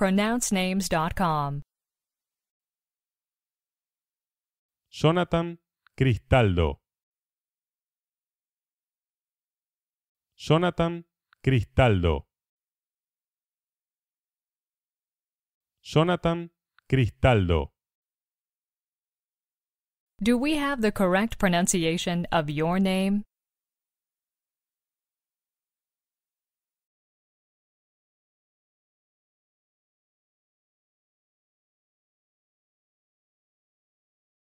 pronouncenames.com. Jonathan Cristaldo. Jonathan Cristaldo. Jonathan Cristaldo. Do we have the correct pronunciation of your name?